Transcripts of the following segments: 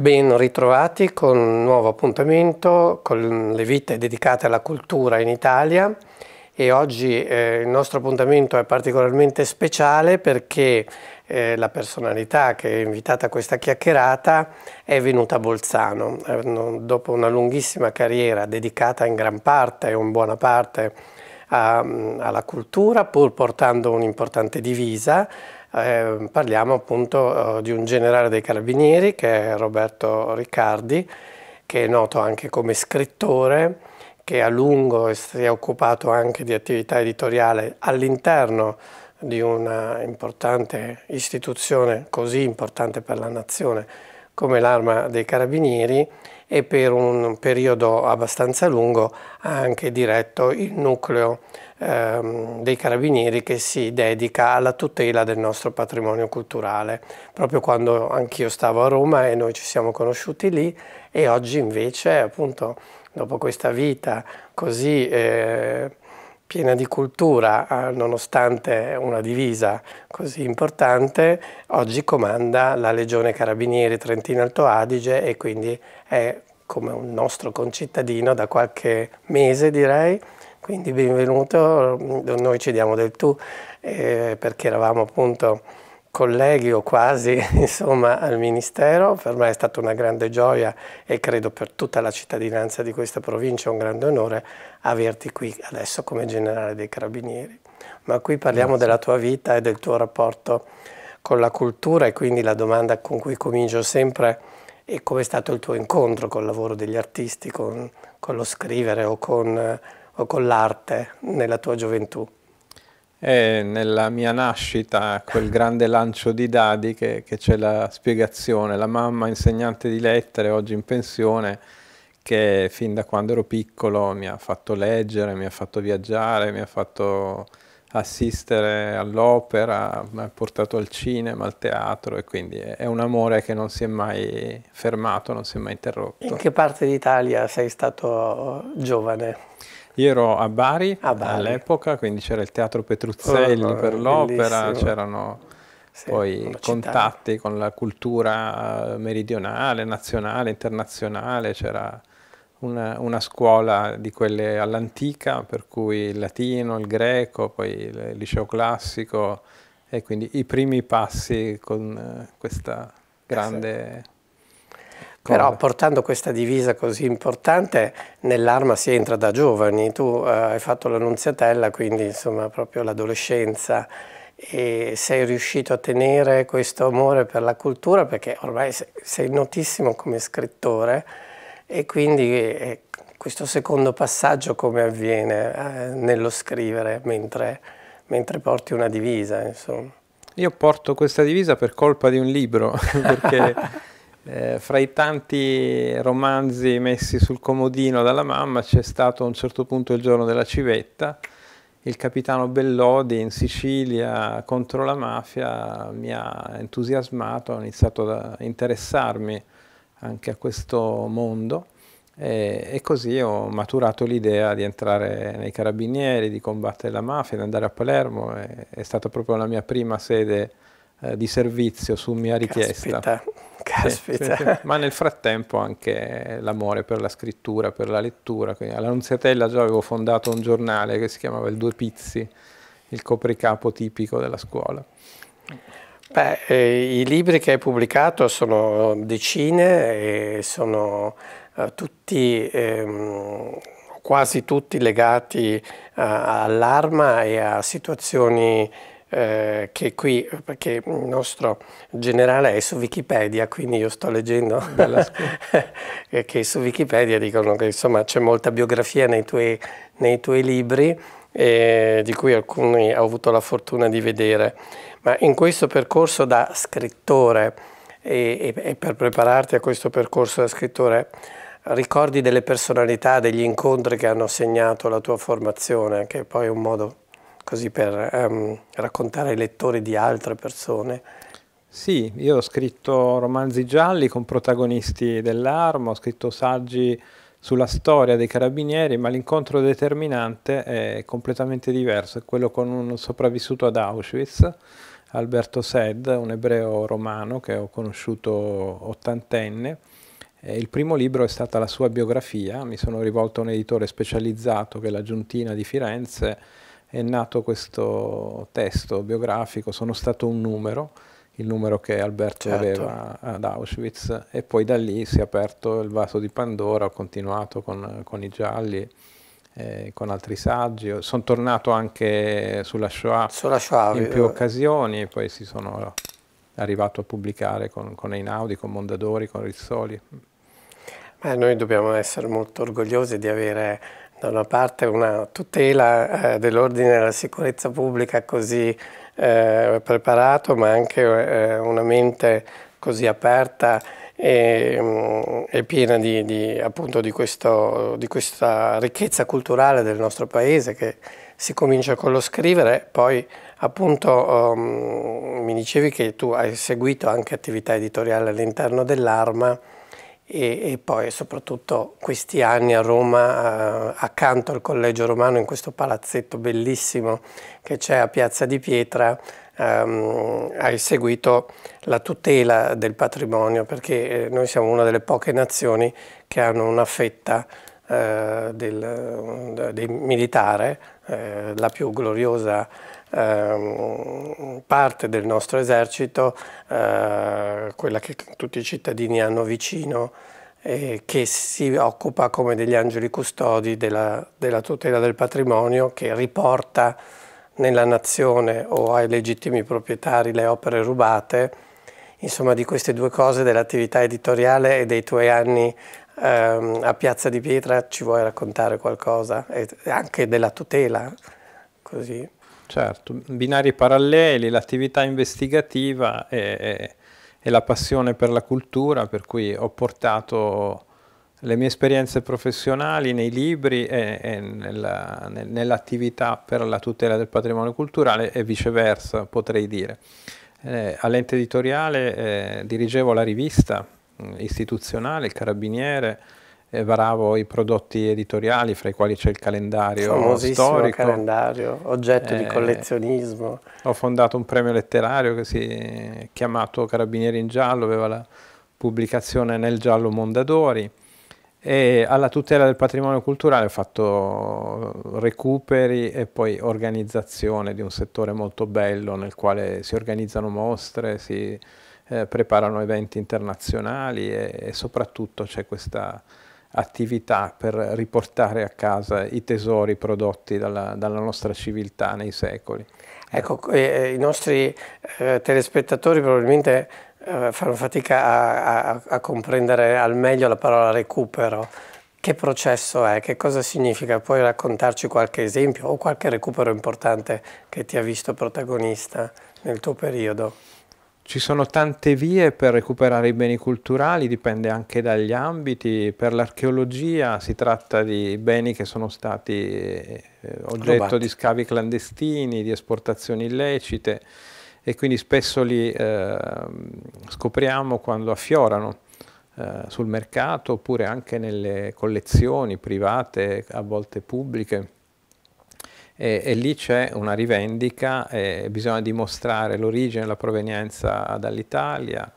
Ben ritrovati con un nuovo appuntamento con le vite dedicate alla cultura in Italia e oggi eh, il nostro appuntamento è particolarmente speciale perché eh, la personalità che è invitata a questa chiacchierata è venuta a Bolzano. Eh, dopo una lunghissima carriera dedicata in gran parte o in buona parte a, alla cultura, pur portando un'importante divisa, Ehm, parliamo appunto oh, di un generale dei carabinieri che è Roberto Riccardi, che è noto anche come scrittore, che a lungo si è occupato anche di attività editoriale all'interno di una importante istituzione così importante per la nazione come l'arma dei carabinieri e per un periodo abbastanza lungo ha anche diretto il nucleo ehm, dei carabinieri che si dedica alla tutela del nostro patrimonio culturale. Proprio quando anch'io stavo a Roma e noi ci siamo conosciuti lì e oggi invece appunto dopo questa vita così eh, piena di cultura, eh, nonostante una divisa così importante, oggi comanda la Legione Carabinieri Trentino Alto Adige e quindi è come un nostro concittadino da qualche mese direi, quindi benvenuto, noi ci diamo del tu eh, perché eravamo appunto colleghi o quasi insomma, al Ministero, per me è stata una grande gioia e credo per tutta la cittadinanza di questa provincia un grande onore averti qui adesso come generale dei carabinieri. Ma qui parliamo Grazie. della tua vita e del tuo rapporto con la cultura e quindi la domanda con cui comincio sempre è come è stato il tuo incontro col lavoro degli artisti, con, con lo scrivere o con, o con l'arte nella tua gioventù. È nella mia nascita, quel grande lancio di dadi che, che c'è la spiegazione, la mamma insegnante di lettere, oggi in pensione, che fin da quando ero piccolo mi ha fatto leggere, mi ha fatto viaggiare, mi ha fatto assistere all'opera, mi ha portato al cinema, al teatro e quindi è un amore che non si è mai fermato, non si è mai interrotto. In che parte d'Italia sei stato giovane? Io ero a Bari, a Bari. all'epoca, quindi c'era il Teatro Petruzzelli oh, per l'opera, c'erano sì, poi contatti città. con la cultura eh, meridionale, nazionale, internazionale, c'era una, una, scuola di quelle all'antica, per cui il latino, il greco, poi il liceo classico e quindi i primi passi con eh, questa eh grande... sì però portando questa divisa così importante nell'arma si entra da giovani, tu eh, hai fatto l'annunziatella, quindi insomma proprio l'adolescenza e sei riuscito a tenere questo amore per la cultura perché ormai sei notissimo come scrittore e quindi eh, questo secondo passaggio come avviene eh, nello scrivere mentre, mentre porti una divisa insomma? Io porto questa divisa per colpa di un libro perché Eh, fra i tanti romanzi messi sul comodino dalla mamma c'è stato a un certo punto il giorno della civetta, il capitano Bellodi in Sicilia contro la mafia mi ha entusiasmato, ho iniziato ad interessarmi anche a questo mondo e, e così ho maturato l'idea di entrare nei carabinieri, di combattere la mafia, di andare a Palermo, è, è stata proprio la mia prima sede eh, di servizio su mia richiesta. Caspita. Caspita. Sì, Ma nel frattempo anche l'amore per la scrittura, per la lettura. Quindi all'Annunziatella già avevo fondato un giornale che si chiamava Il Due Pizzi, il copricapo tipico della scuola. Beh, eh, i libri che hai pubblicato sono decine e sono eh, tutti, ehm, quasi tutti legati eh, all'arma e a situazioni eh, che qui, perché il nostro generale è su Wikipedia, quindi io sto leggendo che su Wikipedia dicono che insomma c'è molta biografia nei tuoi, nei tuoi libri, eh, di cui alcuni ho avuto la fortuna di vedere, ma in questo percorso da scrittore e, e, e per prepararti a questo percorso da scrittore, ricordi delle personalità, degli incontri che hanno segnato la tua formazione, che poi è un modo così per um, raccontare ai lettori di altre persone? Sì, io ho scritto romanzi gialli con protagonisti dell'arma, ho scritto saggi sulla storia dei carabinieri, ma l'incontro determinante è completamente diverso, è quello con un sopravvissuto ad Auschwitz, Alberto Sed, un ebreo romano che ho conosciuto ottantenne. Il primo libro è stata la sua biografia, mi sono rivolto a un editore specializzato che è la Giuntina di Firenze, è nato questo testo biografico, sono stato un numero, il numero che Alberto certo. aveva ad Auschwitz e poi da lì si è aperto il vaso di Pandora, ho continuato con, con i gialli, eh, con altri saggi, sono tornato anche sulla Shoah, sulla Shoah in più eh. occasioni poi si sono arrivato a pubblicare con, con Einaudi, con Mondadori, con Rizzoli. Beh, noi dobbiamo essere molto orgogliosi di avere da una parte una tutela eh, dell'ordine e della sicurezza pubblica così eh, preparato, ma anche eh, una mente così aperta e, mm, e piena di, di, appunto, di, questo, di questa ricchezza culturale del nostro paese che si comincia con lo scrivere, poi appunto um, mi dicevi che tu hai seguito anche attività editoriale all'interno dell'Arma, e, e, poi soprattutto questi anni a Roma, eh, accanto al Collegio Romano, in questo palazzetto bellissimo che c'è a Piazza di Pietra, ehm, hai seguito la tutela del patrimonio, perché eh, noi siamo una delle poche nazioni che hanno una fetta eh, del, del militare, eh, la più gloriosa eh, parte del nostro esercito, eh, quella che tutti i cittadini hanno vicino, eh, che si occupa come degli angeli custodi della, della tutela del patrimonio, che riporta nella nazione o ai legittimi proprietari le opere rubate, insomma di queste due cose, dell'attività editoriale e dei tuoi anni ehm, a Piazza di Pietra, ci vuoi raccontare qualcosa? E anche della tutela, così. Certo, binari paralleli, l'attività investigativa e, e, la passione per la cultura, per cui ho portato le mie esperienze professionali nei libri e, e nell'attività per la tutela del patrimonio culturale e viceversa, potrei dire. Eh, all'ente editoriale eh, dirigevo la rivista mm, istituzionale, il Carabiniere, varavo i prodotti editoriali, fra i quali c'è il calendario Famosissimo storico. calendario, oggetto eh, di collezionismo. Ho fondato un premio letterario che si è chiamato Carabinieri in Giallo, aveva la pubblicazione Nel Giallo Mondadori. E alla tutela del patrimonio culturale ho fatto recuperi e poi organizzazione di un settore molto bello nel quale si organizzano mostre, si eh, preparano eventi internazionali e, e soprattutto c'è questa attività per riportare a casa i tesori prodotti dalla, dalla nostra civiltà nei secoli. Ecco, eh, eh, i nostri eh, telespettatori probabilmente eh, fanno fatica a, a, a, comprendere al meglio la parola recupero. Che processo è? Che cosa significa? Puoi raccontarci qualche esempio o qualche recupero importante che ti ha visto protagonista nel tuo periodo? Ci sono tante vie per recuperare i beni culturali, dipende anche dagli ambiti. Per l'archeologia si tratta di beni che sono stati eh, oggetto Robati. di scavi clandestini, di esportazioni illecite e quindi spesso li eh, scopriamo quando affiorano eh, sul mercato oppure anche nelle collezioni private, a volte pubbliche e, e lì c'è una rivendica, eh, bisogna dimostrare l'origine, e la provenienza dall'Italia,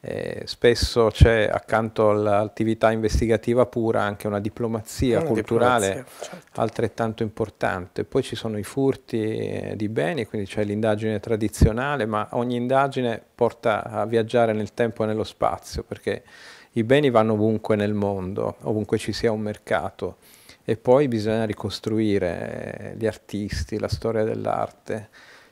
eh, spesso c'è accanto all'attività investigativa pura anche una diplomazia una culturale diplomazia, certo. altrettanto importante. Poi ci sono i furti eh, di beni, quindi c'è l'indagine tradizionale, ma ogni indagine porta a viaggiare nel tempo e nello spazio, perché i beni vanno ovunque nel mondo, ovunque ci sia un mercato e poi bisogna ricostruire eh, gli artisti, la storia dell'arte.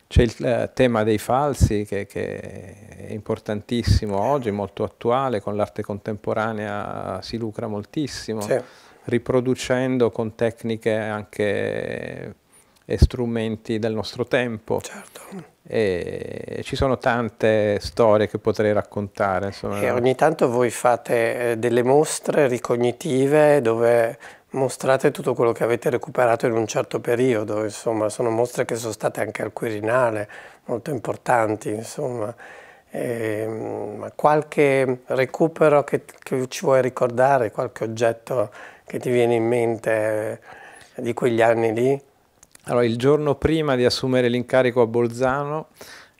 C'è il eh, tema dei falsi che, che, è importantissimo oggi, molto attuale, con l'arte contemporanea si lucra moltissimo, sì. riproducendo con tecniche anche e strumenti del nostro tempo. Certo. E ci sono tante storie che potrei raccontare. Insomma. E ogni tanto voi fate eh, delle mostre ricognitive dove mostrate tutto quello che avete recuperato in un certo periodo, insomma, sono mostre che sono state anche al Quirinale, molto importanti, insomma. E, ehm, qualche recupero che, che, ci vuoi ricordare, qualche oggetto che ti viene in mente eh, di quegli anni lì? Allora, il giorno prima di assumere l'incarico a Bolzano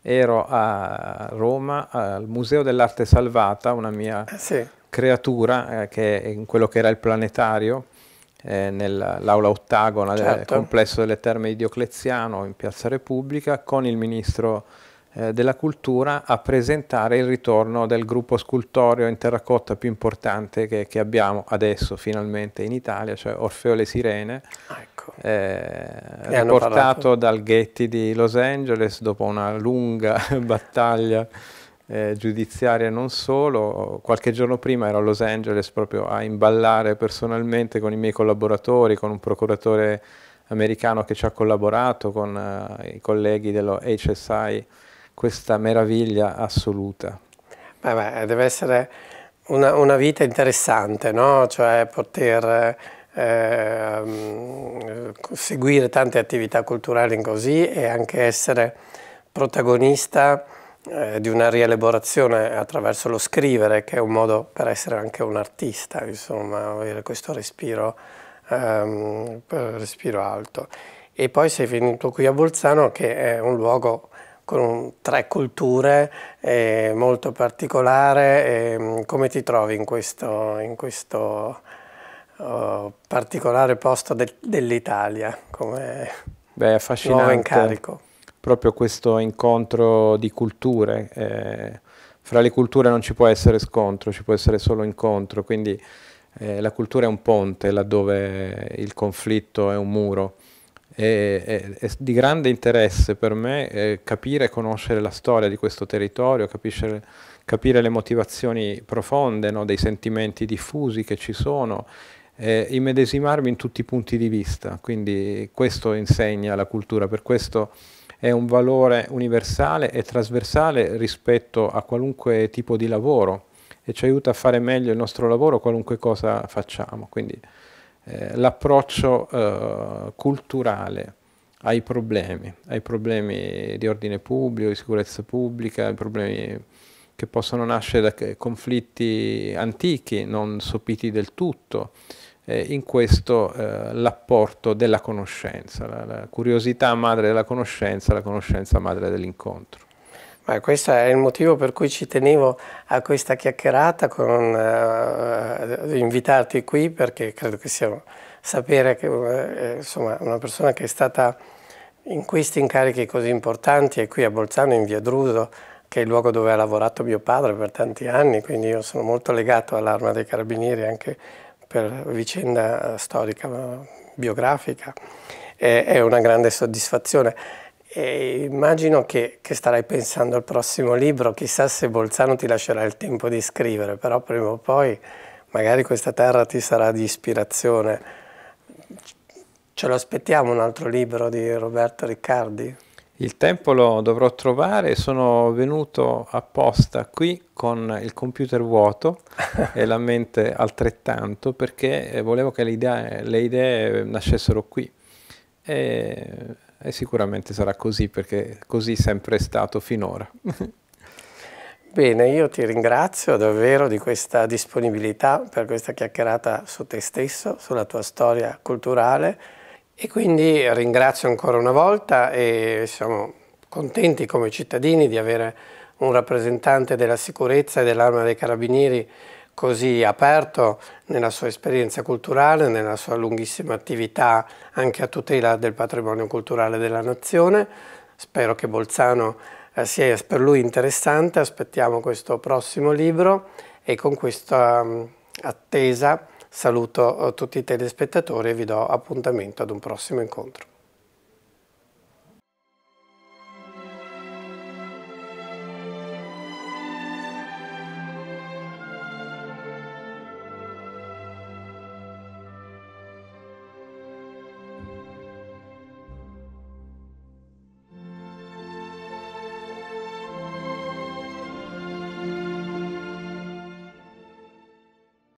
ero a Roma al Museo dell'Arte Salvata, una mia eh, sì. creatura eh, che è in quello che era il planetario eh, nell'aula ottagona certo. del complesso delle terme di Diocleziano in Piazza Repubblica con il ministro eh, della cultura a presentare il ritorno del gruppo scultoreo in terracotta più importante che, che abbiamo adesso finalmente in Italia, cioè Orfeo le Sirene, ah, ecco. eh, portato dal Ghetti di Los Angeles dopo una lunga battaglia eh, giudiziaria non solo, qualche giorno prima ero a Los Angeles proprio a imballare personalmente con i miei collaboratori, con un procuratore americano che ci ha collaborato, con eh, i colleghi dello HSI, questa meraviglia assoluta. Beh, beh deve essere una, una, vita interessante, no? cioè poter eh, seguire tante attività culturali in così e anche essere protagonista eh, di una rielaborazione attraverso lo scrivere, che è un modo per essere anche un artista, insomma, avere questo respiro, ehm, respiro alto. E poi sei venuto qui a Bolzano, che è un luogo con tre culture, eh, molto particolare. Eh, come ti trovi in questo, in questo oh, particolare posto de dell'Italia come Beh, affascinante. nuovo incarico? proprio questo incontro di culture. Eh, fra le culture non ci può essere scontro, ci può essere solo incontro, quindi eh, la cultura è un ponte laddove il conflitto è un muro. E, è, è di grande interesse per me eh, capire e conoscere la storia di questo territorio, capiscere, capire le motivazioni profonde no, dei sentimenti diffusi che ci sono eh, immedesimarmi in tutti i punti di vista, quindi questo insegna la cultura, per questo è un valore universale e trasversale rispetto a qualunque tipo di lavoro e ci aiuta a fare meglio il nostro lavoro qualunque cosa facciamo. Quindi eh, l'approccio eh, culturale ai problemi, ai problemi di ordine pubblico, di sicurezza pubblica, ai problemi che possono nascere da eh, conflitti antichi, non sopiti del tutto, eh, in questo eh, l'apporto della conoscenza, la, la, curiosità madre della conoscenza, la conoscenza madre dell'incontro. Ma questo è il motivo per cui ci tenevo a questa chiacchierata, con, eh, eh invitarti qui perché credo che sia sapere che eh, insomma, una persona che è stata in questi incarichi così importanti è qui a Bolzano, in via Druso, che è il luogo dove ha lavorato mio padre per tanti anni, quindi io sono molto legato all'arma dei carabinieri anche per vicenda eh, storica biografica, è una grande soddisfazione. E immagino che, che, starai pensando al prossimo libro, chissà se Bolzano ti lascerà il tempo di scrivere, però prima o poi magari questa terra ti sarà di ispirazione. Ce lo aspettiamo un altro libro di Roberto Riccardi? Il tempo lo dovrò trovare, sono venuto apposta qui con il computer vuoto e la mente altrettanto perché eh, volevo che le idee, le idee nascessero qui. E, e sicuramente sarà così perché così sempre è stato finora. Bene, io ti ringrazio davvero di questa disponibilità per questa chiacchierata su te stesso, sulla tua storia culturale e quindi ringrazio ancora una volta e siamo contenti come cittadini di avere un rappresentante della sicurezza e dell'arma dei carabinieri così aperto nella sua esperienza culturale, nella sua lunghissima attività anche a tutela del patrimonio culturale della nazione. Spero che Bolzano eh, sia per lui interessante, aspettiamo questo prossimo libro e con questa mm, attesa Saluto eh, tutti i telespettatori e vi do appuntamento ad un prossimo incontro.